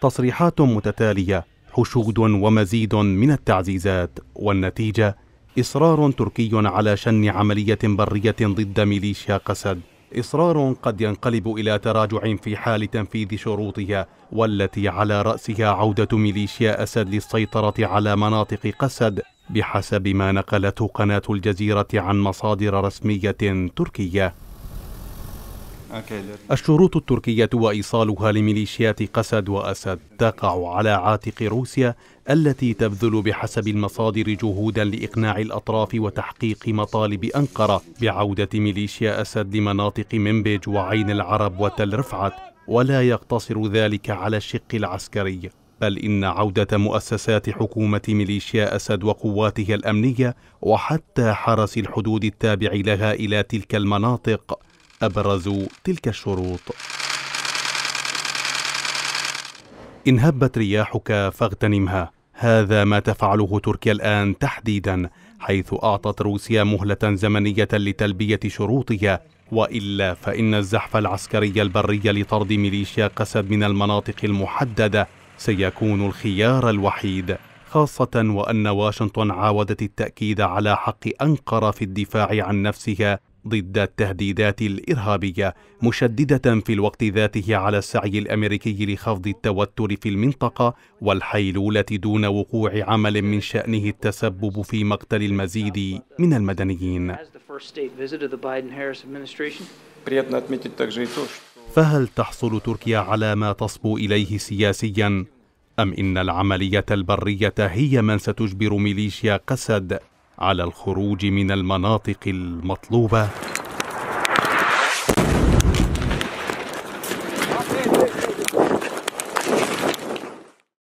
تصريحات متتالية حشود ومزيد من التعزيزات والنتيجة إصرار تركي على شن عملية برية ضد ميليشيا قسد إصرار قد ينقلب إلى تراجع في حال تنفيذ شروطها والتي على رأسها عودة ميليشيا أسد للسيطرة على مناطق قسد بحسب ما نقلته قناة الجزيرة عن مصادر رسمية تركية الشروط التركية وإيصالها لميليشيات قسد وأسد تقع على عاتق روسيا التي تبذل بحسب المصادر جهودا لإقناع الأطراف وتحقيق مطالب أنقرة بعودة ميليشيا أسد لمناطق منبج وعين العرب وتل رفعت ولا يقتصر ذلك على الشق العسكري بل إن عودة مؤسسات حكومة ميليشيا أسد وقواتها الأمنية وحتى حرس الحدود التابع لها إلى تلك المناطق أبرز تلك الشروط إن هبت رياحك فاغتنمها هذا ما تفعله تركيا الآن تحديدا حيث أعطت روسيا مهلة زمنية لتلبية شروطها وإلا فإن الزحف العسكري البري لطرد ميليشيا قسد من المناطق المحددة سيكون الخيار الوحيد خاصة وأن واشنطن عاودت التأكيد على حق أنقرة في الدفاع عن نفسها ضد التهديدات الارهابيه مشدده في الوقت ذاته على السعي الامريكي لخفض التوتر في المنطقه والحيلوله دون وقوع عمل من شانه التسبب في مقتل المزيد من المدنيين فهل تحصل تركيا على ما تصبو اليه سياسيا ام ان العمليه البريه هي من ستجبر ميليشيا قسد على الخروج من المناطق المطلوبه